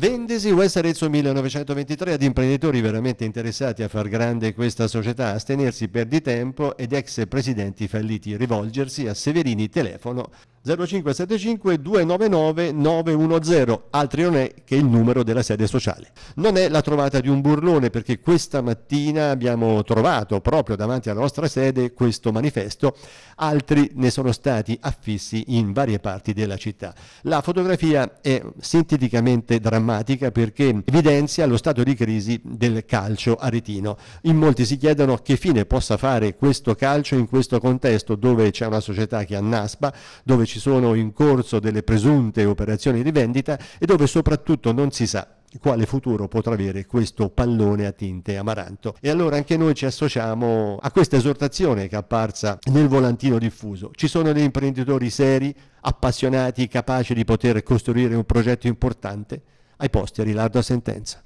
Vendesi West Arezzo 1923 ad imprenditori veramente interessati a far grande questa società, astenersi per di tempo ed ex presidenti falliti, rivolgersi a Severini telefono 0575 299 910, altri non è che il numero della sede sociale. Non è la trovata di un burlone perché questa mattina abbiamo trovato proprio davanti alla nostra sede questo manifesto, altri ne sono stati affissi in varie parti della città. La fotografia è sinteticamente drammatica perché evidenzia lo stato di crisi del calcio aretino. In molti si chiedono che fine possa fare questo calcio in questo contesto dove c'è una società che annaspa, dove ci sono in corso delle presunte operazioni di vendita e dove soprattutto non si sa quale futuro potrà avere questo pallone a tinte amaranto. E allora anche noi ci associamo a questa esortazione che è apparsa nel volantino diffuso. Ci sono degli imprenditori seri, appassionati, capaci di poter costruire un progetto importante. Ai posteri larga sentenza.